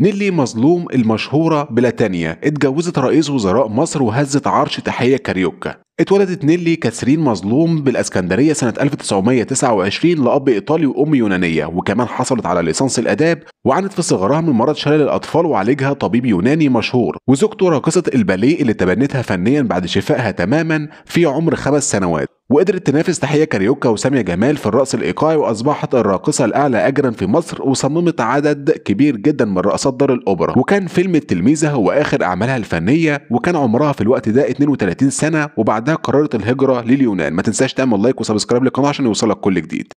نيلي مظلوم المشهورة بلاتانيا اتجوزت رئيس وزراء مصر وهزت عرش تحية كاريوكا اتولدت نيلي كاثرين مظلوم بالاسكندرية سنة 1929 لأب إيطالي وأم يونانية وكمان حصلت على ليسانس الآداب وعانت في صغرها من مرض شلل الأطفال وعالجها طبيب يوناني مشهور وزوجته راقصة الباليه اللي تبنتها فنيا بعد شفائها تماما في عمر خمس سنوات وقدرت تنافس تحية كاريوكا وسامية جمال في الرقص الإيقاعي وأصبحت الراقصة الأعلى أجرا في مصر وصممت عدد كبير جدا من رقصات دار الأوبرا وكان فيلم التلميذة هو آخر أعمالها الفنية وكان عمرها في الوقت ده 32 سنة وبعدها قررت الهجرة لليونان ما تنساش تعمل لايك وسبسكرايب للقناة عشان يوصلك كل جديد